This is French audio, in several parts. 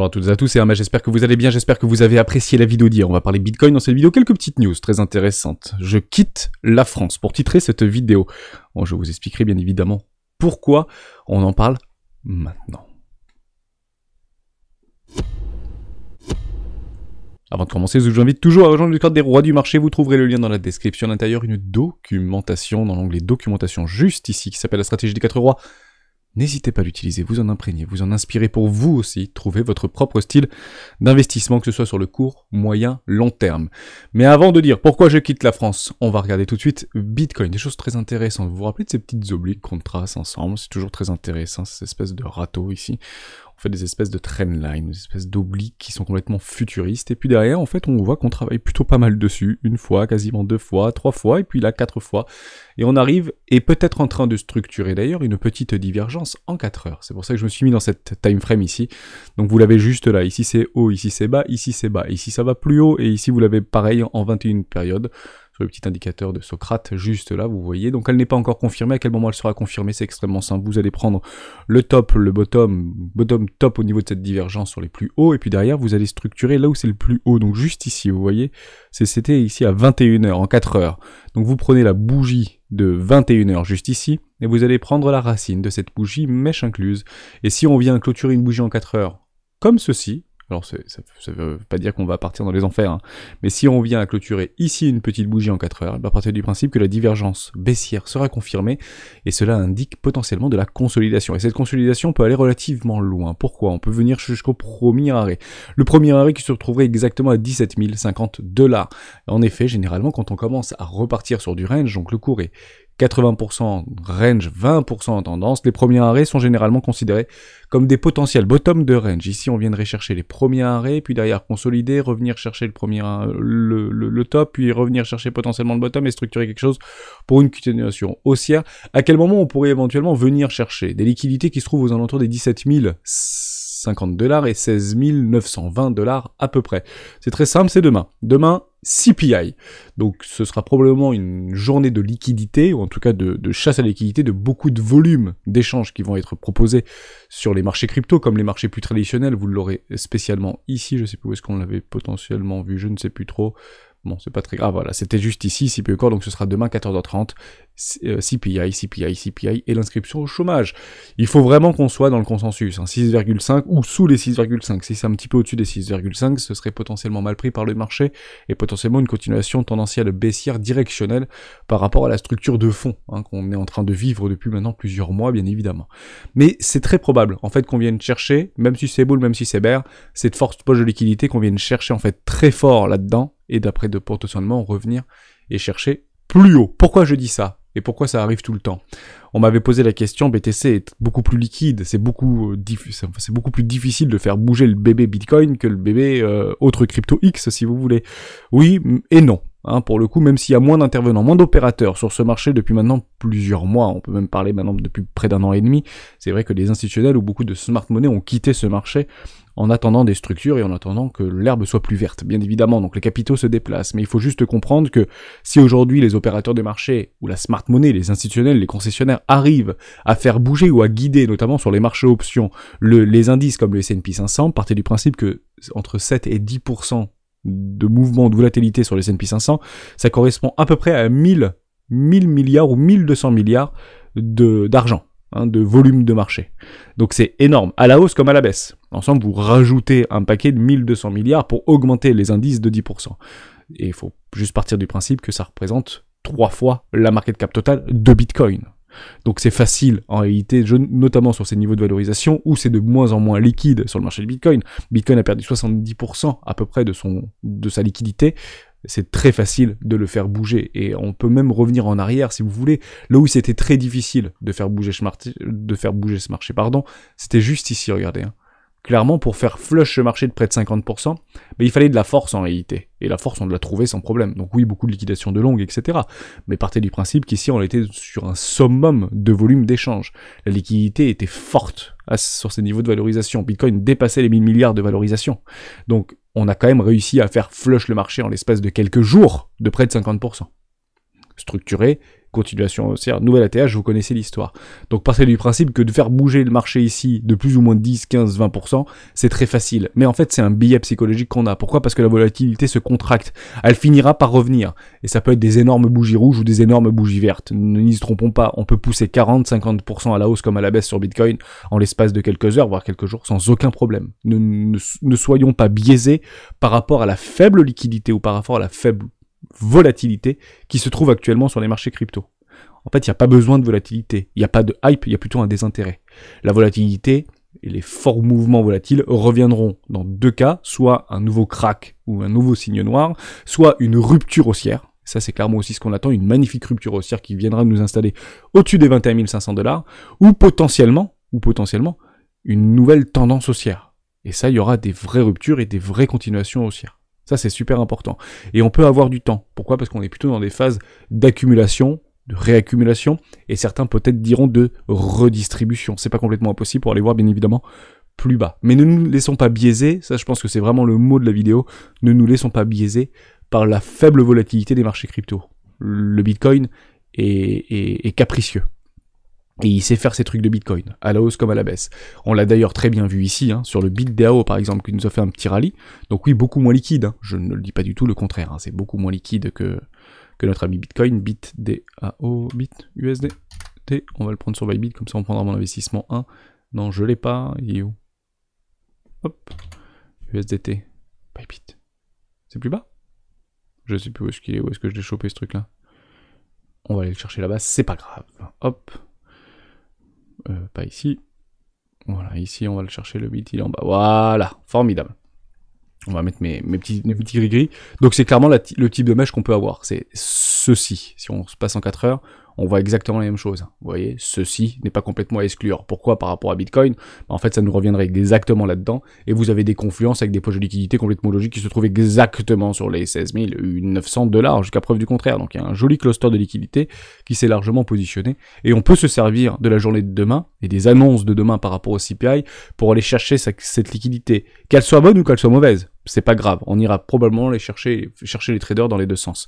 bonjour à toutes et à tous, et j'espère que vous allez bien, j'espère que vous avez apprécié la vidéo d'hier. On va parler Bitcoin dans cette vidéo, quelques petites news très intéressantes. Je quitte la France pour titrer cette vidéo. je vous expliquerai bien évidemment pourquoi on en parle maintenant. Avant de commencer, je vous invite toujours à rejoindre le cadre des rois du marché. Vous trouverez le lien dans la description à l'intérieur, une documentation dans l'onglet documentation juste ici qui s'appelle la stratégie des quatre rois N'hésitez pas à l'utiliser, vous en imprégner, vous en inspirez pour vous aussi, trouver votre propre style d'investissement, que ce soit sur le court, moyen, long terme. Mais avant de dire pourquoi je quitte la France, on va regarder tout de suite Bitcoin, des choses très intéressantes. Vous vous rappelez de ces petites obliques qu'on trace ensemble, c'est toujours très intéressant, cette espèce de râteau ici fait des espèces de trendlines, des espèces d'obliques qui sont complètement futuristes. Et puis derrière, en fait, on voit qu'on travaille plutôt pas mal dessus, une fois, quasiment deux fois, trois fois, et puis là, quatre fois. Et on arrive, et peut-être en train de structurer d'ailleurs, une petite divergence en quatre heures. C'est pour ça que je me suis mis dans cette time frame ici. Donc vous l'avez juste là, ici c'est haut, ici c'est bas, ici c'est bas, ici ça va plus haut, et ici vous l'avez pareil en 21 périodes le petit indicateur de Socrate juste là, vous voyez. Donc elle n'est pas encore confirmée, à quel moment elle sera confirmée, c'est extrêmement simple. Vous allez prendre le top, le bottom, bottom top au niveau de cette divergence sur les plus hauts, et puis derrière vous allez structurer là où c'est le plus haut, donc juste ici, vous voyez, c'était ici à 21h, en 4 heures. Donc vous prenez la bougie de 21h juste ici, et vous allez prendre la racine de cette bougie, mèche incluse. Et si on vient clôturer une bougie en 4 heures, comme ceci, alors ça ne veut pas dire qu'on va partir dans les enfers, hein. mais si on vient à clôturer ici une petite bougie en 4 heures, va eh ben, partir du principe que la divergence baissière sera confirmée, et cela indique potentiellement de la consolidation. Et cette consolidation peut aller relativement loin. Pourquoi On peut venir jusqu'au premier arrêt. Le premier arrêt qui se retrouverait exactement à 17 050 dollars. En effet, généralement, quand on commence à repartir sur du range, donc le cours est 80% range, 20% en tendance, les premiers arrêts sont généralement considérés comme des potentiels bottom de range. Ici, on viendrait chercher les premiers arrêts, puis derrière consolider, revenir chercher le premier, euh, le, top, puis revenir chercher potentiellement le bottom et structurer quelque chose pour une continuation haussière. À quel moment on pourrait éventuellement venir chercher des liquidités qui se trouvent aux alentours des 17 000 50 dollars et 16 920 dollars à peu près. C'est très simple, c'est demain. Demain, CPI. Donc ce sera probablement une journée de liquidité, ou en tout cas de, chasse à liquidité, de beaucoup de volumes d'échanges qui vont être proposés sur les marchés crypto, comme les marchés plus traditionnels, vous l'aurez spécialement ici, je sais plus où est-ce qu'on l'avait potentiellement vu, je ne sais plus trop. Bon, c'est pas très grave, ah, voilà. C'était juste ici, peu Core, donc ce sera demain 14h30. CPI, CPI, CPI et l'inscription au chômage. Il faut vraiment qu'on soit dans le consensus, 6,5 hein. ou sous les 6,5. Si c'est un petit peu au-dessus des 6,5, ce serait potentiellement mal pris par le marché et potentiellement une continuation tendancielle baissière directionnelle par rapport à la structure de fond hein, qu'on est en train de vivre depuis maintenant plusieurs mois, bien évidemment. Mais c'est très probable, en fait, qu'on vienne chercher, même si c'est boule, même si c'est bear, cette force poche de liquidité qu'on vienne chercher en fait très fort là-dedans et d'après de potentiellement revenir et chercher plus haut. Pourquoi je dis ça et pourquoi ça arrive tout le temps On m'avait posé la question, BTC est beaucoup plus liquide, c'est beaucoup, euh, beaucoup plus difficile de faire bouger le bébé Bitcoin que le bébé euh, autre crypto X, si vous voulez. Oui et non. Hein, pour le coup, même s'il y a moins d'intervenants, moins d'opérateurs sur ce marché depuis maintenant plusieurs mois, on peut même parler maintenant depuis près d'un an et demi, c'est vrai que les institutionnels ou beaucoup de smart money ont quitté ce marché en attendant des structures et en attendant que l'herbe soit plus verte, bien évidemment. Donc les capitaux se déplacent, mais il faut juste comprendre que si aujourd'hui les opérateurs de marché ou la smart money, les institutionnels, les concessionnaires arrivent à faire bouger ou à guider, notamment sur les marchés options, les indices comme le S&P 500, partez du principe que entre 7 et 10% de mouvement, de volatilité sur le S&P 500, ça correspond à peu près à 1000, 1000 milliards ou 1200 milliards de d'argent. Hein, de volume de marché. Donc c'est énorme, à la hausse comme à la baisse. Ensemble, vous rajoutez un paquet de 1200 milliards pour augmenter les indices de 10%. Et il faut juste partir du principe que ça représente trois fois la market cap totale de Bitcoin. Donc c'est facile en réalité, notamment sur ces niveaux de valorisation où c'est de moins en moins liquide sur le marché de Bitcoin. Bitcoin a perdu 70% à peu près de, son, de sa liquidité c'est très facile de le faire bouger. Et on peut même revenir en arrière si vous voulez. Là où c'était très difficile de faire bouger ce marché, pardon, c'était juste ici, regardez. Hein clairement, pour faire flush ce marché de près de 50%, il fallait de la force en réalité. Et la force, on l'a trouvée sans problème. Donc oui, beaucoup de liquidations de longue, etc. Mais partez du principe qu'ici, on était sur un summum de volume d'échange. La liquidité était forte sur ces niveaux de valorisation. Bitcoin dépassait les 1000 milliards de valorisation. Donc, on a quand même réussi à faire flush le marché en l'espace de quelques jours de près de 50%. Structuré continuation c'est-à-dire nouvelle ATH, vous connaissez l'histoire. Donc passer du principe que de faire bouger le marché ici de plus ou moins 10, 15, 20%, c'est très facile. Mais en fait, c'est un billet psychologique qu'on a. Pourquoi Parce que la volatilité se contracte. Elle finira par revenir. Et ça peut être des énormes bougies rouges ou des énormes bougies vertes. Ne nous trompons pas. On peut pousser 40, 50% à la hausse comme à la baisse sur Bitcoin en l'espace de quelques heures, voire quelques jours, sans aucun problème. ne soyons pas biaisés par rapport à la faible liquidité ou par rapport à la faible volatilité qui se trouve actuellement sur les marchés crypto. En fait, il n'y a pas besoin de volatilité, il n'y a pas de hype, il y a plutôt un désintérêt. La volatilité et les forts mouvements volatiles reviendront dans deux cas, soit un nouveau crack ou un nouveau signe noir, soit une rupture haussière. Ça, c'est clairement aussi ce qu'on attend, une magnifique rupture haussière qui viendra nous installer au-dessus des 21 500 dollars, ou potentiellement, ou potentiellement, une nouvelle tendance haussière. Et ça, il y aura des vraies ruptures et des vraies continuations haussières. Ça, c'est super important. Et on peut avoir du temps. Pourquoi Parce qu'on est plutôt dans des phases d'accumulation, de réaccumulation, et certains peut-être diront de redistribution. C'est pas complètement impossible pour aller voir, bien évidemment, plus bas. Mais ne nous laissons pas biaiser, ça je pense que c'est vraiment le mot de la vidéo, ne nous laissons pas biaiser par la faible volatilité des marchés crypto. Le Bitcoin est capricieux. Et il sait faire ses trucs de Bitcoin, à la hausse comme à la baisse. On l'a d'ailleurs très bien vu ici, hein, sur le BitDAO par exemple, qui nous a fait un petit rallye. Donc oui, beaucoup moins liquide, hein. je ne le dis pas du tout le contraire, hein. c'est beaucoup moins liquide que, que notre ami Bitcoin, BitDAO, USDT. On va le prendre sur Bybit, comme ça on prendra mon investissement 1. Non, je l'ai pas, il est où Hop, USDT, Bybit. C'est plus bas Je sais plus où est-ce qu'il est, où est-ce que je l'ai chopé ce truc là. On va aller le chercher là-bas, c'est pas grave. Hop, euh, pas ici. Voilà, ici on va le chercher, le bit, il en bas. Voilà, formidable. On va mettre mes, mes petits, gris-gris. Donc c'est clairement le type de mèche qu'on peut avoir. C'est ceci. Si on se passe en 4 heures, on voit exactement la même chose. Vous voyez, ceci n'est pas complètement à exclure. Pourquoi par rapport à Bitcoin bah, En fait, ça nous reviendrait exactement là-dedans, et vous avez des confluences avec des poches de liquidité complètement logiques qui se trouvent exactement sur les 16 900 dollars, jusqu'à preuve du contraire. Donc il y a un joli cluster de liquidité qui s'est largement positionné, et on peut se servir de la journée de demain, et des annonces de demain par rapport au CPI, pour aller chercher cette liquidité, qu'elle soit bonne ou qu'elle soit mauvaise c'est pas grave. On ira probablement les chercher, chercher les traders dans les deux sens.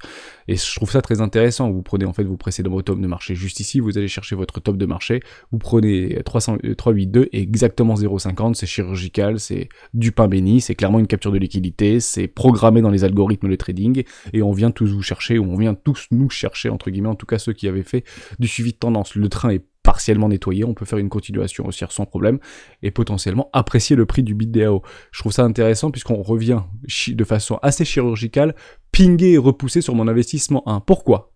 Et je trouve ça très intéressant. Vous prenez en fait, vous pressez dans votre top de marché juste ici, vous allez chercher votre top de marché, vous prenez 382 euh, et exactement 0,50, c'est chirurgical, c'est du pain béni, c'est clairement une capture de liquidité, c'est programmé dans les algorithmes de trading et on vient tous vous chercher, ou on vient tous nous chercher entre guillemets, en tout cas ceux qui avaient fait du suivi de tendance. Le train est partiellement nettoyé, on peut faire une continuation aussi sans problème et potentiellement apprécier le prix du bit DAO. Je trouve ça intéressant puisqu'on revient de façon assez chirurgicale, pinguer et repousser sur mon investissement 1. Pourquoi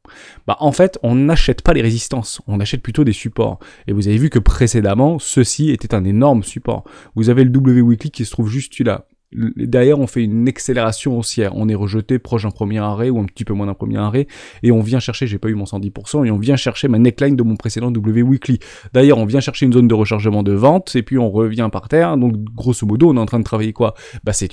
Bah en fait, on n'achète pas les résistances, on achète plutôt des supports. Et vous avez vu que précédemment, ceci était un énorme support. Vous avez le W weekly qui se trouve juste là D'ailleurs, on fait une accélération haussière, on est rejeté proche d'un premier arrêt ou un petit peu moins d'un premier arrêt et on vient chercher, j'ai pas eu mon 110% et on vient chercher ma neckline de mon précédent W weekly. D'ailleurs, on vient chercher une zone de rechargement de vente et puis on revient par terre. Donc grosso modo, on est en train de travailler quoi Bah c'est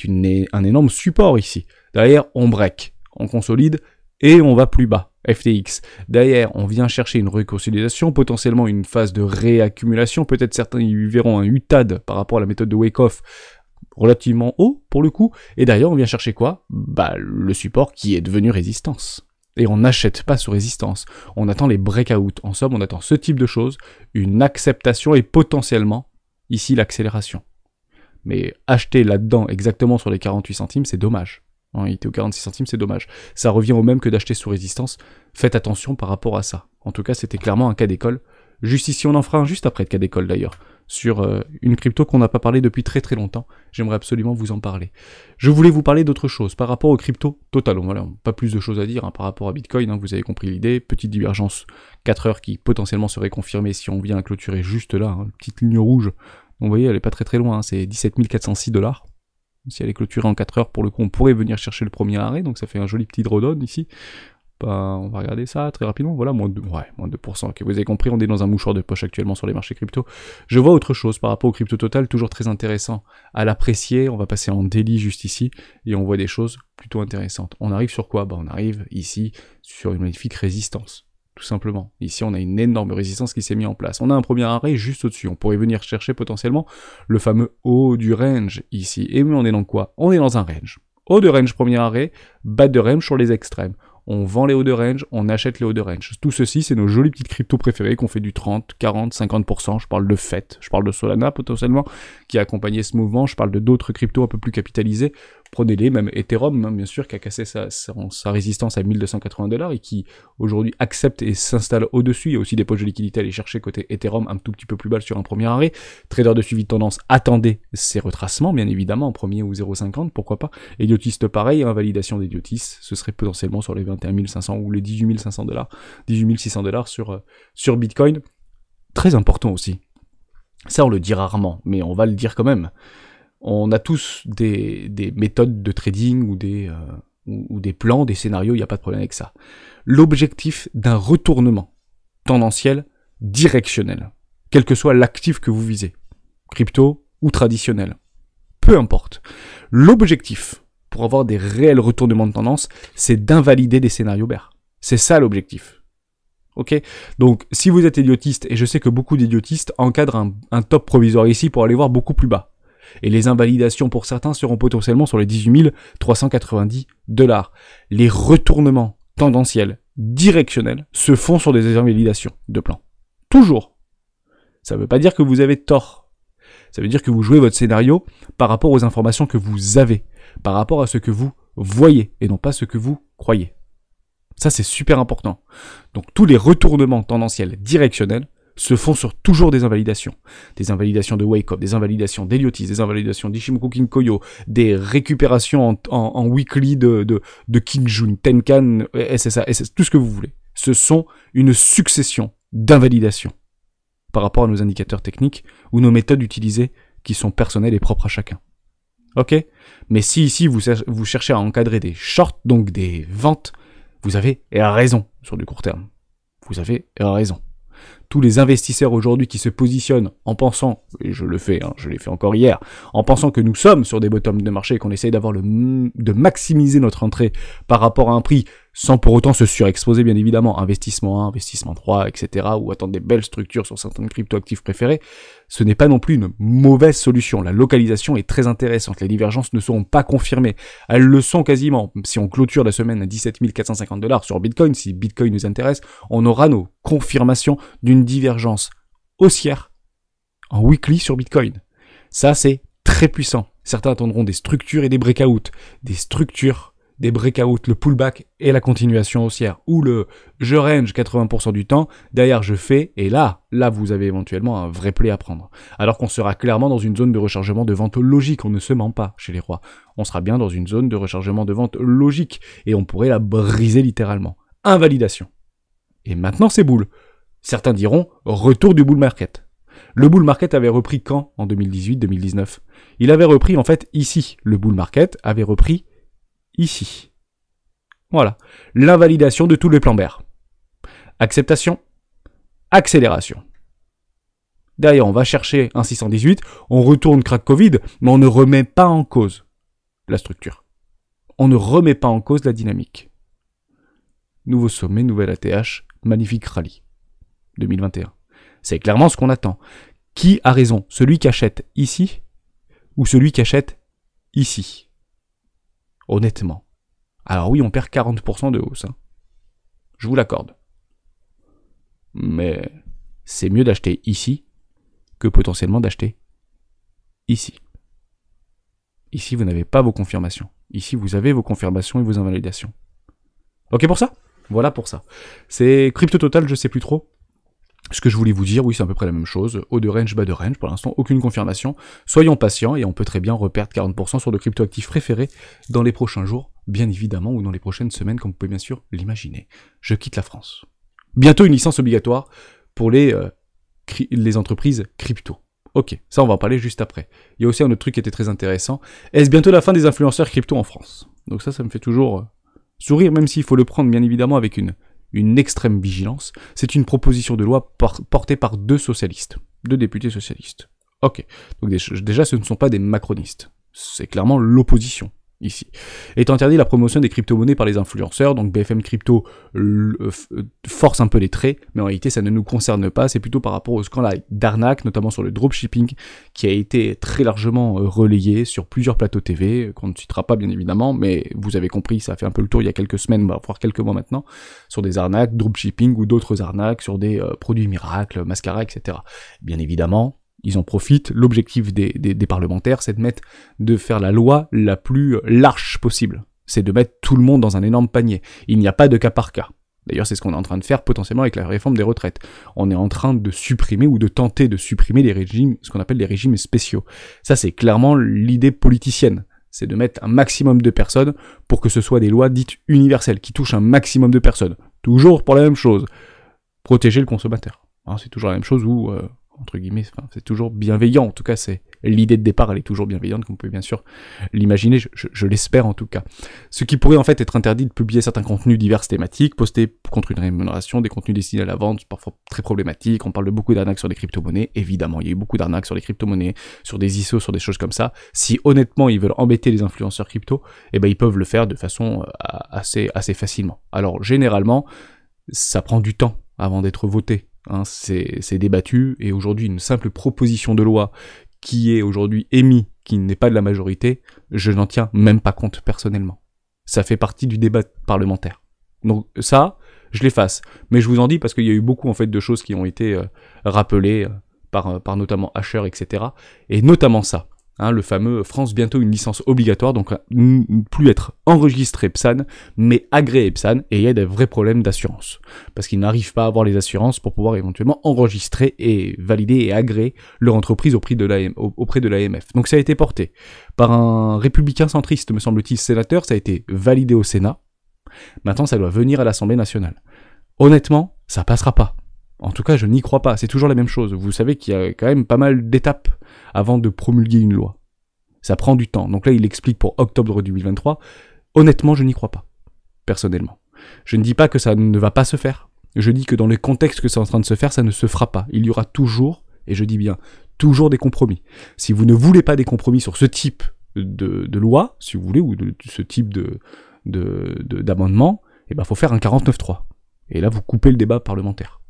un énorme support ici. D'ailleurs, on break, on consolide et on va plus bas. FTX. Derrière, on vient chercher une reconsolidation, potentiellement une phase de réaccumulation. Peut-être certains y verront un UTAD par rapport à la méthode de wake-off, relativement haut pour le coup. Et d'ailleurs on vient chercher quoi Bah le support qui est devenu résistance. Et on n'achète pas sous résistance. On attend les breakouts. En somme, on attend ce type de choses, une acceptation et potentiellement ici l'accélération. Mais acheter là-dedans exactement sur les 48 centimes, c'est dommage. Hein, il était aux 46 centimes, c'est dommage. Ça revient au même que d'acheter sous résistance. Faites attention par rapport à ça. En tout cas, c'était clairement un cas d'école. Juste ici, on en fera un juste après le cas d'école d'ailleurs sur euh, une crypto qu'on n'a pas parlé depuis très très longtemps. J'aimerais absolument vous en parler. Je voulais vous parler d'autre chose par rapport aux cryptos totalement Voilà, pas plus de choses à dire hein, par rapport à Bitcoin, hein, vous avez compris l'idée. Petite divergence 4 heures qui potentiellement serait confirmée si on vient à clôturer juste là, hein, petite ligne rouge. vous voyez, elle n'est pas très très loin, c'est 17 406 dollars. Si elle est clôturée en 4 heures, pour le coup, on pourrait venir chercher le premier arrêt, donc ça fait un joli petit drawdown ici. Bah, on va regarder ça très rapidement. Voilà, moins de, moins 2%. Que vous avez compris, on est dans un mouchoir de poche actuellement sur les marchés crypto. Je vois autre chose par rapport au crypto total, toujours très intéressant à l'apprécier. On va passer en délit juste ici et on voit des choses plutôt intéressantes. On arrive sur quoi bah, On arrive ici sur une magnifique résistance tout simplement. Ici, on a une énorme résistance qui s'est mise en place. On a un premier arrêt juste au-dessus. On pourrait venir chercher potentiellement le fameux haut du range ici. Et mais on est dans quoi On est dans un range. Haut de range, premier arrêt, bas de range sur les extrêmes on vend les hauts de range, on achète les hauts de range. Tout ceci, c'est nos jolies petites cryptos préférées qu'on fait du 30, 40, 50%. Je parle de FET, je parle de Solana potentiellement, qui a accompagné ce mouvement, je parle de d'autres cryptos un peu plus capitalisés prenez-les, même Ethereum, hein, bien sûr, qui a cassé sa, résistance à 1280 dollars et qui aujourd'hui accepte et s'installe au-dessus. Il y a aussi des poches de liquidité à aller chercher côté Ethereum un tout petit peu plus bas sur un premier arrêt. Trader de suivi de tendance, attendez ces retracements, bien évidemment, en premier ou 0,50, pourquoi pas. Idiotiste pareil, invalidation des ce serait potentiellement sur les 21 500 ou les 18 500 dollars, 18 600 dollars euh, sur Bitcoin. Très important aussi. Ça, on le dit rarement, mais on va le dire quand même on a tous des, méthodes de trading ou des, euh, ou, des plans, des scénarios, il n'y a pas de problème avec ça. L'objectif d'un retournement tendanciel directionnel, quel que soit l'actif que vous visez, crypto ou traditionnel, peu importe. L'objectif pour avoir des réels retournements de tendance, c'est d'invalider des scénarios baires. E c'est ça l'objectif. Ok Donc, si vous êtes idiotiste, et je sais que beaucoup d'idiotistes encadrent un, top provisoire ici pour aller voir beaucoup plus bas et les invalidations pour certains seront potentiellement sur les 18 390 dollars. Les retournements tendanciels, directionnels, se font sur des invalidations de plan. Toujours. Ça ne veut pas dire que vous avez tort. Ça veut dire que vous jouez votre scénario par rapport aux informations que vous avez, par rapport à ce que vous voyez et non pas ce que vous croyez. Ça, c'est super important. Donc tous les retournements tendanciels directionnels se font sur toujours des invalidations. Des invalidations de Wake Up, des invalidations d'Eliotis, des invalidations d'Ishimoku Kinkoyo, des récupérations en, weekly de, de, Tenkan, SSA, SS, tout ce que vous voulez. Ce sont une succession d'invalidations par rapport à nos indicateurs techniques ou nos méthodes utilisées qui sont personnelles et propres à chacun. Ok Mais si ici vous, vous cherchez à encadrer des shorts, donc des ventes, vous avez raison sur du court terme. Vous avez raison tous les investisseurs aujourd'hui qui se positionnent en pensant, et je le fais, hein, je l'ai fait encore hier, en pensant que nous sommes sur des bottoms de marché et qu'on essaye d'avoir le de maximiser notre entrée par rapport à un prix sans pour autant se surexposer bien évidemment, investissement 1, investissement 3, etc., ou attendre des belles structures sur certains cryptoactifs préférés, ce n'est pas non plus une mauvaise solution. La localisation est très intéressante, les divergences ne seront pas confirmées, elles le sont quasiment. Si on clôture la semaine à 17 450 dollars sur Bitcoin, si Bitcoin nous intéresse, on aura nos confirmations d'une divergence haussière en weekly sur Bitcoin. Ça, c'est très puissant. Certains attendront des structures et des breakouts. Des structures, des breakouts, le pullback et la continuation haussière. Ou le je range 80% du temps, derrière je fais, et là, là vous avez éventuellement un vrai play à prendre. Alors qu'on sera clairement dans une zone de rechargement de vente logique, on ne se ment pas chez les rois. On sera bien dans une zone de rechargement de vente logique, et on pourrait la briser littéralement. Invalidation. Et maintenant c'est boule. Certains diront retour du bull market. Le bull market avait repris quand en 2018-2019 Il avait repris en fait ici. Le bull market avait repris ici. Voilà. L'invalidation de tous les plans BER. Acceptation. Accélération. D'ailleurs, on va chercher un 618, on retourne crack Covid, mais on ne remet pas en cause la structure. On ne remet pas en cause la dynamique. Nouveau sommet, nouvelle ATH, magnifique rallye. 2021. C'est clairement ce qu'on attend. Qui a raison Celui qui achète ici ou celui qui achète ici Honnêtement. Alors oui, on perd 40% de hausse. Hein. Je vous l'accorde. Mais c'est mieux d'acheter ici que potentiellement d'acheter ici. Ici, vous n'avez pas vos confirmations. Ici, vous avez vos confirmations et vos invalidations. Ok pour ça Voilà pour ça. C'est Crypto Total, je sais plus trop. Ce que je voulais vous dire, oui, c'est à peu près la même chose. Haut de range, bas de range, pour l'instant, aucune confirmation. Soyons patients et on peut très bien reperdre 40% sur le cryptoactif préféré dans les prochains jours, bien évidemment, ou dans les prochaines semaines, comme vous pouvez bien sûr l'imaginer. Je quitte la France. Bientôt une licence obligatoire pour les, euh, les entreprises crypto. Ok, ça on va en parler juste après. Il y a aussi un autre truc qui était très intéressant. Est-ce bientôt la fin des influenceurs crypto en France Donc ça, ça me fait toujours euh, sourire, même s'il faut le prendre bien évidemment avec une une extrême vigilance. C'est une proposition de loi portée par deux socialistes, deux députés socialistes. Ok, donc déjà ce ne sont pas des macronistes, c'est clairement l'opposition ici. Est interdit la promotion des crypto-monnaies par les influenceurs, donc BFM Crypto euh, euh, force un peu les traits, mais en réalité ça ne nous concerne pas, c'est plutôt par rapport au scandale d'arnaque, notamment sur le dropshipping, qui a été très largement euh, relayé sur plusieurs plateaux TV, qu'on ne citera pas bien évidemment, mais vous avez compris, ça a fait un peu le tour il y a quelques semaines, voire quelques mois maintenant, sur des arnaques, dropshipping ou d'autres arnaques, sur des produits miracles, mascara, etc. Bien évidemment, ils en profitent. L'objectif des, parlementaires, c'est de mettre, de faire la loi la plus large possible. C'est de mettre tout le monde dans un énorme panier. Il n'y a pas de cas par cas. D'ailleurs, c'est ce qu'on est en train de faire potentiellement avec la réforme des retraites. On est en train de supprimer ou de tenter de supprimer les régimes, ce qu'on appelle les régimes spéciaux. Ça, c'est clairement l'idée politicienne. C'est de mettre un maximum de personnes pour que ce soit des lois dites universelles, qui touchent un maximum de personnes. Toujours pour la même chose. Protéger le consommateur. Hein, c'est toujours la même chose où euh, entre guillemets, c'est toujours bienveillant, en tout cas, c'est l'idée de départ, elle est toujours bienveillante, comme vous pouvez bien sûr l'imaginer, je, l'espère en tout cas. Ce qui pourrait en fait être interdit de publier certains contenus diverses thématiques, poster contre une rémunération des contenus destinés à la vente, parfois très problématiques, on parle de beaucoup d'arnaques sur les crypto-monnaies, évidemment, il y a eu beaucoup d'arnaques sur les crypto-monnaies, sur des ISO, sur des choses comme ça. Si honnêtement ils veulent embêter les influenceurs crypto, et eh ben ils peuvent le faire de façon euh, assez, assez facilement. Alors généralement, ça prend du temps avant d'être voté. Hein, c'est débattu et aujourd'hui une simple proposition de loi qui est aujourd'hui émise, qui n'est pas de la majorité, je n'en tiens même pas compte personnellement. Ça fait partie du débat parlementaire. Donc ça, je l'efface. Mais je vous en dis parce qu'il y a eu beaucoup en fait de choses qui ont été euh, rappelées euh, par, euh, par notamment Asher, etc. Et notamment ça. Hein, le fameux France bientôt une licence obligatoire, donc plus être enregistré PSAN, mais agréé PSAN, et il y a des vrais problèmes d'assurance. Parce qu'ils n'arrivent pas à avoir les assurances pour pouvoir éventuellement enregistrer et valider et agréer leur entreprise auprès de l'AMF. Donc ça a été porté par un républicain centriste, me semble-t-il, sénateur, ça a été validé au Sénat. Maintenant, ça doit venir à l'Assemblée nationale. Honnêtement, ça passera pas. En tout cas, je n'y crois pas. C'est toujours la même chose. Vous savez qu'il y a quand même pas mal d'étapes avant de promulguer une loi. Ça prend du temps. Donc là, il explique pour octobre 2023. Honnêtement, je n'y crois pas. Personnellement. Je ne dis pas que ça ne va pas se faire. Je dis que dans le contexte que c'est en train de se faire, ça ne se fera pas. Il y aura toujours, et je dis bien, toujours des compromis. Si vous ne voulez pas des compromis sur ce type de, loi, si vous voulez, ou ce type de, d'amendement, il eh ben, faut faire un 49-3. Et là, vous coupez le débat parlementaire.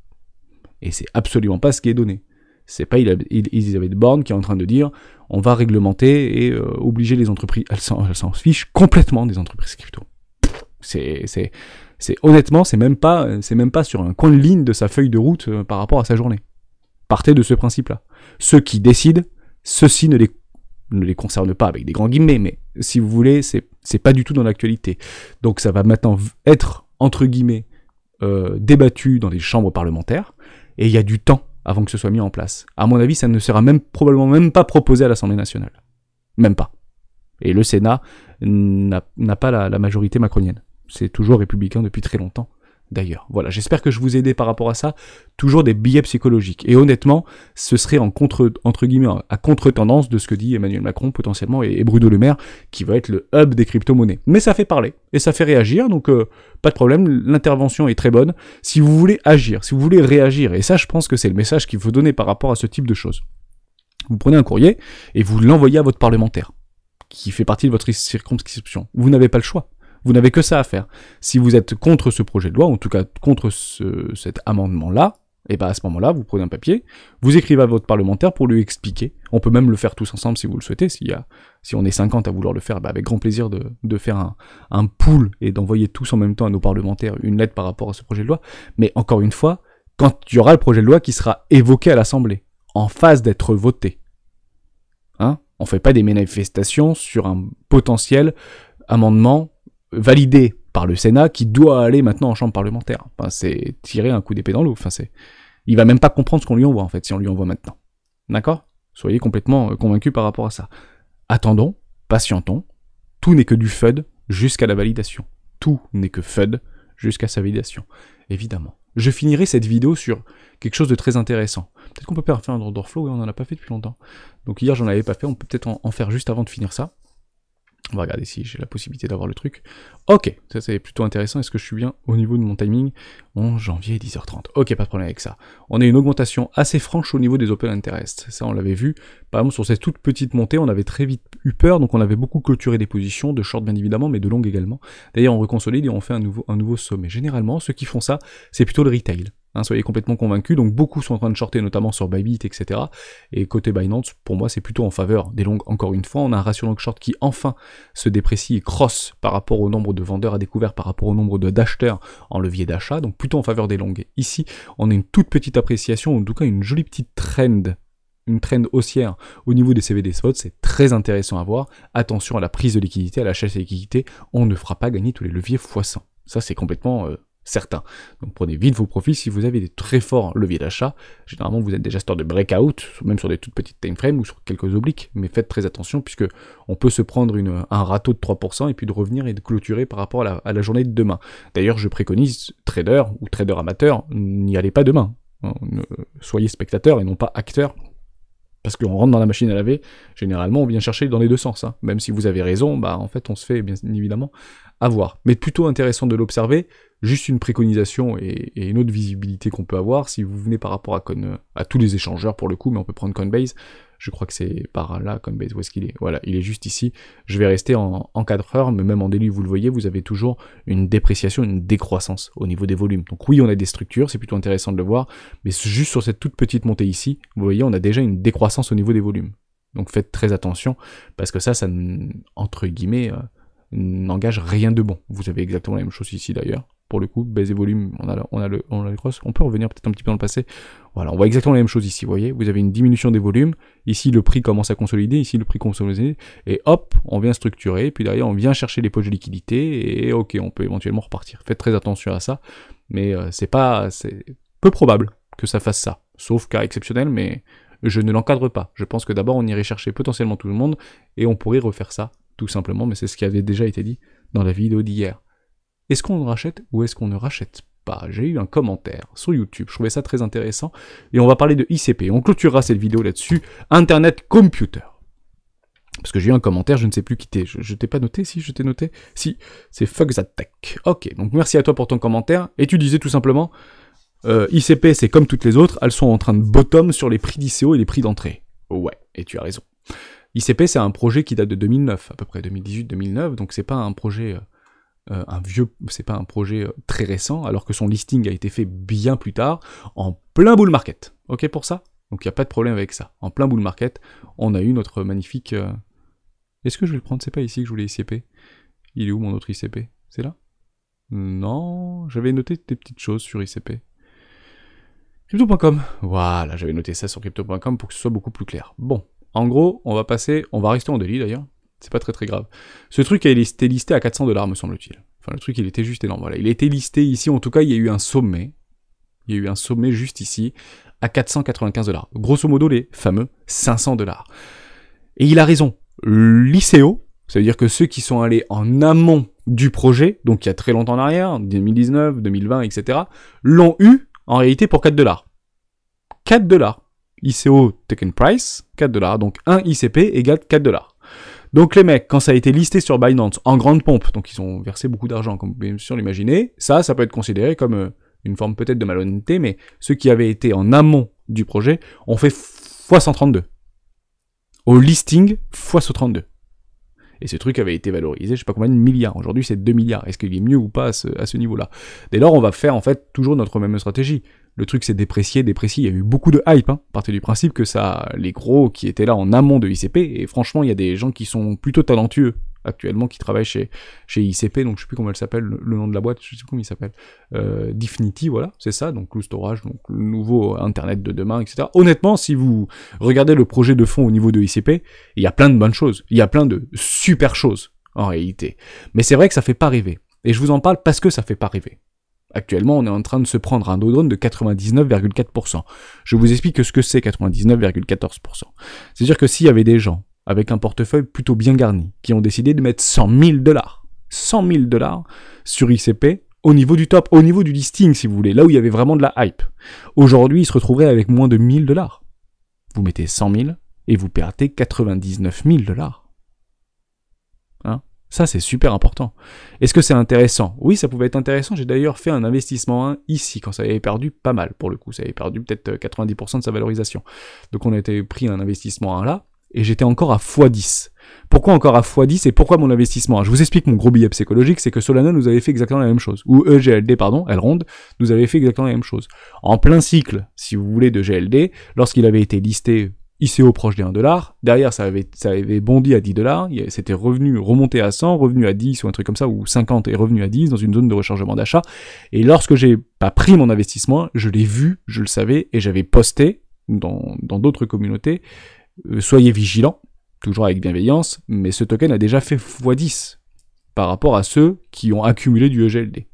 Et c'est absolument pas ce qui est donné. C'est pas Elisabeth Borne qui est en train de dire on va réglementer et euh, obliger les entreprises. Elles s'en fiche complètement des entreprises crypto. C'est, honnêtement, c'est même pas, c'est même pas sur un coin de ligne de sa feuille de route euh, par rapport à sa journée. Partez de ce principe-là. Ceux qui décident, ceux-ci ne les, ne les concerne pas avec des grands guillemets, mais si vous voulez, c'est, c'est pas du tout dans l'actualité. Donc ça va maintenant être, entre guillemets, euh, débattu dans les chambres parlementaires et il y a du temps avant que ce soit mis en place. À mon avis, ça ne sera même probablement même pas proposé à l'Assemblée nationale. Même pas. Et le Sénat n'a pas la, la majorité macronienne. C'est toujours républicain depuis très longtemps d'ailleurs. Voilà, j'espère que je vous ai aidé par rapport à ça. Toujours des billets psychologiques. Et honnêtement, ce serait en contre, entre guillemets, à contre-tendance de ce que dit Emmanuel Macron potentiellement et, Bruno Le Maire, qui va être le hub des crypto-monnaies. Mais ça fait parler et ça fait réagir, donc euh, pas de problème, l'intervention est très bonne. Si vous voulez agir, si vous voulez réagir, et ça je pense que c'est le message qu'il faut donner par rapport à ce type de choses. Vous prenez un courrier et vous l'envoyez à votre parlementaire, qui fait partie de votre circonscription. Vous n'avez pas le choix. Vous n'avez que ça à faire. Si vous êtes contre ce projet de loi, en tout cas contre cet amendement-là, et eh bien à ce moment-là, vous prenez un papier, vous écrivez à votre parlementaire pour lui expliquer. On peut même le faire tous ensemble si vous le souhaitez. y si on est 50 à vouloir le faire, bah, avec grand plaisir de, faire un, un pool et d'envoyer tous en même temps à nos parlementaires une lettre par rapport à ce projet de loi. Mais encore une fois, quand il y aura le projet de loi qui sera évoqué à l'Assemblée, en phase d'être voté. Hein on ne fait pas des manifestations sur un potentiel amendement validé par le Sénat qui doit aller maintenant en chambre parlementaire. Enfin, c'est tirer un coup d'épée dans l'eau. Enfin, c'est... Il va même pas comprendre ce qu'on lui envoie en fait si on lui envoie maintenant. D'accord Soyez complètement euh, convaincus par rapport à ça. Attendons, patientons, tout n'est que du FUD jusqu'à la validation. Tout n'est que FUD jusqu'à sa validation, évidemment. Je finirai cette vidéo sur quelque chose de très intéressant. Peut-être qu'on peut faire un Underdoor Flow, et on n'en a pas fait depuis longtemps. Donc hier j'en avais pas fait, on peut peut-être en faire juste avant de finir ça. On va regarder si j'ai la possibilité d'avoir le truc. Ok, ça c'est plutôt intéressant. Est-ce que je suis bien au niveau de mon timing En janvier 10h30. Ok, pas de problème avec ça. On a une augmentation assez franche au niveau des open interest. Ça, on l'avait vu. Par exemple, sur cette toute petite montée, on avait très vite eu peur, donc on avait beaucoup clôturé des positions, de short bien évidemment, mais de longue également. D'ailleurs, on reconsolide et on fait un nouveau, un nouveau sommet. Généralement, ceux qui font ça, c'est plutôt le retail. Hein, soyez complètement convaincus. Donc beaucoup sont en train de shorter, notamment sur Bybit, etc. Et côté Binance, pour moi, c'est plutôt en faveur des longues. Encore une fois, on a un ratio long short qui enfin se déprécie et crosse par rapport au nombre de vendeurs à découvert, par rapport au nombre d'acheteurs en levier d'achat. Donc plutôt en faveur des longues. Ici, on a une toute petite appréciation, en tout cas une jolie petite trend une trend haussière au niveau des CVD spots, c'est très intéressant à voir. Attention à la prise de liquidité, à la chasse de liquidité, on ne fera pas gagner tous les leviers x100. Ça, c'est complètement euh, certains. Donc prenez vite vos profits si vous avez des très forts leviers d'achat. Généralement, vous êtes des acheteurs de breakout, même sur des toutes petites timeframes ou sur quelques obliques, mais faites très attention puisque on peut se prendre un râteau de 3% et puis de revenir et de clôturer par rapport à la, journée de demain. D'ailleurs, je préconise, trader ou trader amateur, n'y allez pas demain. Hein, soyez spectateur et non pas acteur parce qu'on rentre dans la machine à laver, généralement on vient chercher dans les deux sens. Hein. Même si vous avez raison, bah en fait on se fait bien évidemment voir. Mais plutôt intéressant de l'observer, juste une préconisation et, une autre visibilité qu'on peut avoir si vous venez par rapport à, euh, à tous les échangeurs pour le coup, mais on peut prendre Coinbase. Je crois que c'est par là, Coinbase, où est-ce qu'il est Voilà, il est juste ici. Je vais rester en, quatre 4 heures, mais même en délit, vous le voyez, vous avez toujours une dépréciation, une décroissance au niveau des volumes. Donc oui, on a des structures, c'est plutôt intéressant de le voir, mais juste sur cette toute petite montée ici, vous voyez, on a déjà une décroissance au niveau des volumes. Donc faites très attention, parce que ça, ça, entre guillemets... Euh, n'engage rien de bon. Vous avez exactement la même chose ici d'ailleurs. Pour le coup, baiser volume, on a, le, on a, le, on cross. On peut revenir peut-être un petit peu dans le passé. Voilà, on voit exactement la même chose ici, vous voyez. Vous avez une diminution des volumes. Ici, le prix commence à consolider. Ici, le prix consolide. Et hop, on vient structurer. Puis derrière, on vient chercher les poches de liquidité. Et ok, on peut éventuellement repartir. Faites très attention à ça. Mais euh, c'est pas... C'est peu probable que ça fasse ça. Sauf cas exceptionnel, mais je ne l'encadre pas. Je pense que d'abord on irait chercher potentiellement tout le monde et on pourrait refaire ça tout simplement, mais c'est ce qui avait déjà été dit dans la vidéo d'hier. Est-ce qu'on rachète ou est-ce qu'on ne rachète pas J'ai eu un commentaire sur YouTube, je trouvais ça très intéressant, et on va parler de ICP. On clôturera cette vidéo là-dessus, Internet Computer. Parce que j'ai eu un commentaire, je ne sais plus qui Je, je t'ai pas noté, si je t'ai noté Si, c'est Fuck attack. Ok, donc merci à toi pour ton commentaire. Et tu disais tout simplement, euh, ICP c'est comme toutes les autres, elles sont en train de bottom sur les prix d'ICO et les prix d'entrée. Ouais, et tu as raison. ICP, c'est un projet qui date de 2009, à peu près 2018-2009, donc c'est pas un projet euh, euh, un vieux, c'est pas un projet euh, très récent, alors que son listing a été fait bien plus tard, en plein bull market. Ok pour ça Donc il n'y a pas de problème avec ça. En plein bull market, on a eu notre magnifique. Est-ce que je vais le prendre C'est pas ici que je voulais ICP. Il est où mon autre ICP C'est là Non, j'avais noté des petites choses sur ICP. Crypto.com. Voilà, j'avais noté ça sur crypto.com pour que ce soit beaucoup plus clair. Bon. En gros, on va passer, on va rester en délit d'ailleurs, c'est pas très très grave. Ce truc, il était listé à 400 dollars, me semble-t-il. Enfin, le truc, il était juste énorme. Voilà, il était listé ici, en tout cas, il y a eu un sommet. Il y a eu un sommet juste ici, à 495 dollars. Grosso modo, les fameux 500 dollars. Et il a raison. Liceo, ça veut dire que ceux qui sont allés en amont du projet, donc il y a très longtemps en arrière, 2019, 2020, etc., l'ont eu, en réalité, pour 4 dollars. 4 dollars. ICO taken Price, 4 dollars. Donc 1 ICP égale 4 dollars. Donc les mecs, quand ça a été listé sur Binance en grande pompe, donc ils ont versé beaucoup d'argent, comme vous pouvez bien sûr l'imaginer, ça, ça peut être considéré comme euh, une forme peut-être de malhonnêteté, mais ceux qui avaient été en amont du projet ont fait x132. Au listing, x132. Et ce truc avait été valorisé, je sais pas combien de milliards. Aujourd'hui, c'est 2 milliards. Est-ce qu'il est mieux ou pas à ce niveau-là Dès lors, on va faire en fait toujours notre même stratégie le truc c'est déprécié, déprécié, il y a eu beaucoup de hype, hein, partir du principe que ça, les gros qui étaient là en amont de ICP, et franchement, il y a des gens qui sont plutôt talentueux actuellement, qui travaillent chez, chez ICP, donc je sais plus comment elle s'appelle, le, nom de la boîte, je sais plus comment il s'appelle, euh, voilà, c'est ça, donc le Storage, donc le nouveau Internet de demain, etc. Honnêtement, si vous regardez le projet de fond au niveau de ICP, il y a plein de bonnes choses, il y a plein de super choses, en réalité. Mais c'est vrai que ça fait pas rêver. Et je vous en parle parce que ça fait pas rêver. Actuellement, on est en train de se prendre un drone de 99,4%. Je vous explique ce que c'est 99,14%. C'est-à-dire que s'il y avait des gens avec un portefeuille plutôt bien garni qui ont décidé de mettre 100 000 dollars, 100 000 dollars sur ICP au niveau du top, au niveau du listing si vous voulez, là où il y avait vraiment de la hype. Aujourd'hui, ils se retrouveraient avec moins de 1000 dollars. Vous mettez 100 000 et vous perdez 99 000 dollars. Ça, c'est super important. Est-ce que c'est intéressant Oui, ça pouvait être intéressant. J'ai d'ailleurs fait un investissement 1 ici, quand ça avait perdu pas mal, pour le coup. Ça avait perdu peut-être 90% euh, de sa valorisation. Donc on a été pris un investissement 1 là, et j'étais encore à x10. Pourquoi encore à x10 et pourquoi mon investissement Je vous explique mon gros billet psychologique, c'est que Solana nous avait fait exactement la même chose. Ou EGLD, pardon, Elrond, nous avait fait exactement la même chose. En plein cycle, si vous voulez, de GLD, lorsqu'il avait été listé ICO proche des 1 dollar. Derrière, ça avait, ça avait bondi à 10 dollars. C'était revenu, remonté à 100, revenu à 10 ou un truc comme ça, ou 50 et revenu à 10 dans une zone de rechargement d'achat. Et lorsque j'ai pas pris mon investissement, je l'ai vu, je le savais et j'avais posté dans d'autres communautés. Euh, soyez vigilants, toujours avec bienveillance, mais ce token a déjà fait x10 par rapport à ceux qui ont accumulé du EGLD.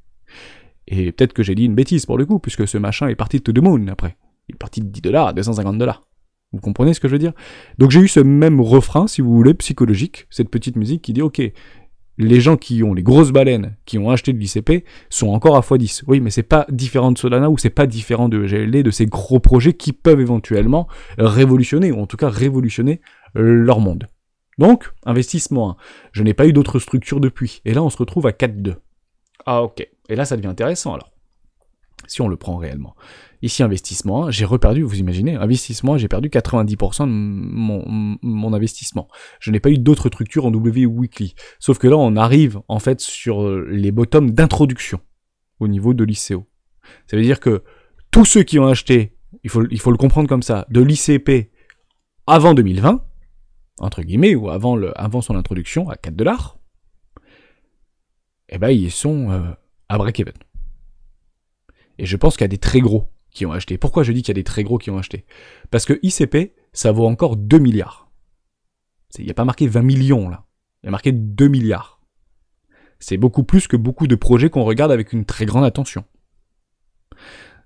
Et peut-être que j'ai dit une bêtise pour le coup, puisque ce machin est parti de tout the monde après. Il est parti de 10 dollars à 250 dollars. Vous comprenez ce que je veux dire Donc j'ai eu ce même refrain, si vous voulez, psychologique, cette petite musique qui dit, ok, les gens qui ont les grosses baleines, qui ont acheté de l'ICP, sont encore à x10. Oui, mais c'est pas différent de Solana ou c'est pas différent de GLD, de ces gros projets qui peuvent éventuellement révolutionner, ou en tout cas révolutionner euh, leur monde. Donc, investissement 1. Je n'ai pas eu d'autres structures depuis. Et là, on se retrouve à 4-2. Ah ok. Et là, ça devient intéressant alors. Si on le prend réellement. Ici, investissement, j'ai reperdu, vous imaginez, investissement, j'ai perdu 90% de mon, investissement. Je n'ai pas eu d'autres structures en W Weekly. Sauf que là, on arrive, en fait, sur euh, les bottoms d'introduction au niveau de l'ICO. Ça veut dire que tous ceux qui ont acheté, il faut, il faut le comprendre comme ça, de l'ICP avant 2020, entre guillemets, ou avant, avant son introduction à 4 dollars, eh ben, ils sont euh, à break-even. Et je pense qu'il y a des très gros qui ont acheté. Pourquoi je dis qu'il y a des très gros qui ont acheté Parce que ICP, ça vaut encore 2 milliards. Il n'y a pas marqué 20 millions là. Il y a marqué 2 milliards. C'est beaucoup plus que beaucoup de projets qu'on regarde avec une très grande attention.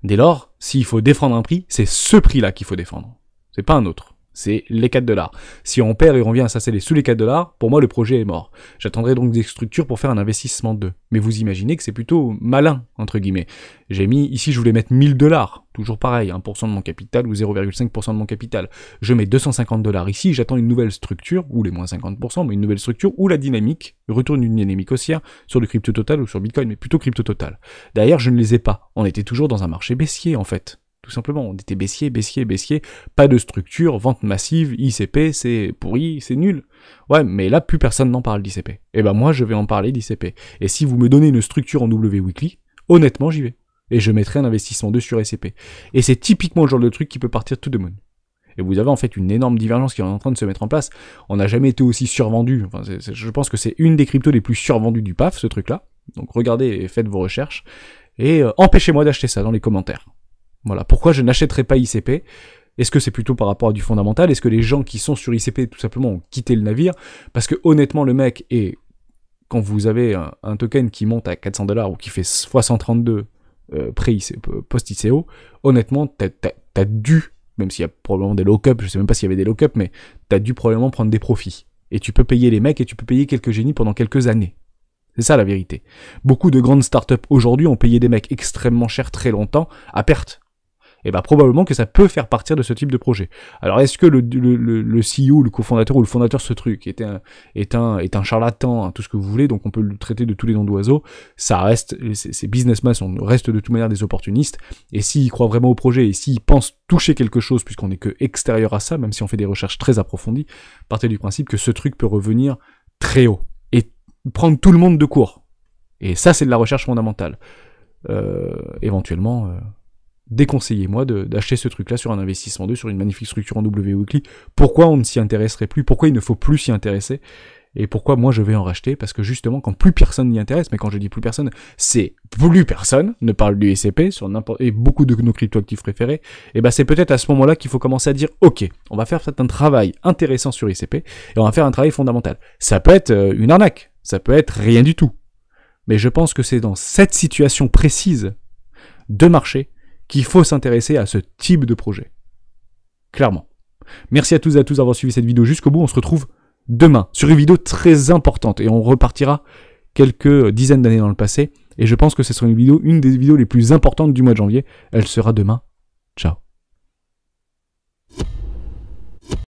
Dès lors, s'il faut défendre un prix, c'est ce prix-là qu'il faut défendre. C'est pas un autre c'est les 4 dollars. Si on perd et on vient à s'installer sous les 4 dollars, pour moi le projet est mort. J'attendrai donc des structures pour faire un investissement 2. Mais vous imaginez que c'est plutôt malin, entre guillemets. J'ai mis, ici je voulais mettre 1000 dollars, toujours pareil, 1% de mon capital ou 0,5% de mon capital. Je mets 250 dollars ici, j'attends une nouvelle structure, ou les moins 50%, mais une nouvelle structure, ou la dynamique, retourne une dynamique haussière sur le crypto total ou sur Bitcoin, mais plutôt crypto total. Derrière, je ne les ai pas. On était toujours dans un marché baissier en fait. Tout simplement, on était baissier, baissier, baissier, pas de structure, vente massive, ICP, c'est pourri, c'est nul. Ouais, mais là, plus personne n'en parle d'ICP. Et eh ben moi, je vais en parler d'ICP. Et si vous me donnez une structure en W Weekly, honnêtement, j'y vais. Et je mettrai un investissement dessus sur SCP. Et c'est typiquement le genre de truc qui peut partir tout de monde. Et vous avez en fait une énorme divergence qui est en train de se mettre en place. On n'a jamais été aussi survendu. Enfin, je pense que c'est une des cryptos les plus survendues du PAF, ce truc-là. Donc regardez et faites vos recherches. Et euh, empêchez-moi d'acheter ça dans les commentaires. Voilà. Pourquoi je n'achèterais pas ICP Est-ce que c'est plutôt par rapport à du fondamental Est-ce que les gens qui sont sur ICP tout simplement ont quitté le navire Parce que honnêtement, le mec est quand vous avez un, token qui monte à 400 dollars ou qui fait 632 euh, euh, post-ICO, honnêtement, t'as as, dû, même s'il y a probablement des lock-up, je sais même pas s'il y avait des lock-up, mais t'as dû probablement prendre des profits. Et tu peux payer les mecs et tu peux payer quelques génies pendant quelques années. C'est ça la vérité. Beaucoup de grandes startups aujourd'hui ont payé des mecs extrêmement chers très longtemps à perte et eh bien, probablement que ça peut faire partir de ce type de projet. Alors est-ce que le, CEO, le cofondateur ou le fondateur de ce truc est un, un, est un charlatan, hein, tout ce que vous voulez, donc on peut le traiter de tous les noms d'oiseaux, ça reste, ces businessmen on restent de toute manière des opportunistes, et s'ils croient vraiment au projet, et s'ils pensent toucher quelque chose, puisqu'on n'est que extérieur à ça, même si on fait des recherches très approfondies, partez du principe que ce truc peut revenir très haut, et prendre tout le monde de court. Et ça, c'est de la recherche fondamentale. Euh, éventuellement... Euh, déconseillez-moi d'acheter ce truc-là sur un investissement 2, sur une magnifique structure en W Weekly. Pourquoi on ne s'y intéresserait plus Pourquoi il ne faut plus s'y intéresser Et pourquoi moi je vais en racheter Parce que justement, quand plus personne n'y intéresse, mais quand je dis plus personne, c'est plus personne ne parle du SCP sur n'importe et beaucoup de nos cryptoactifs préférés. Et ben c'est peut-être à ce moment-là qu'il faut commencer à dire OK, on va faire un travail intéressant sur ICP et on va faire un travail fondamental. Ça peut être euh, une arnaque, ça peut être rien du tout. Mais je pense que c'est dans cette situation précise de marché qu'il faut s'intéresser à ce type de projet. Clairement. Merci à tous et à tous d'avoir suivi cette vidéo jusqu'au bout. On se retrouve demain sur une vidéo très importante et on repartira quelques dizaines d'années dans le passé. Et je pense que ce sera une vidéo, une des vidéos les plus importantes du mois de janvier. Elle sera demain. Ciao.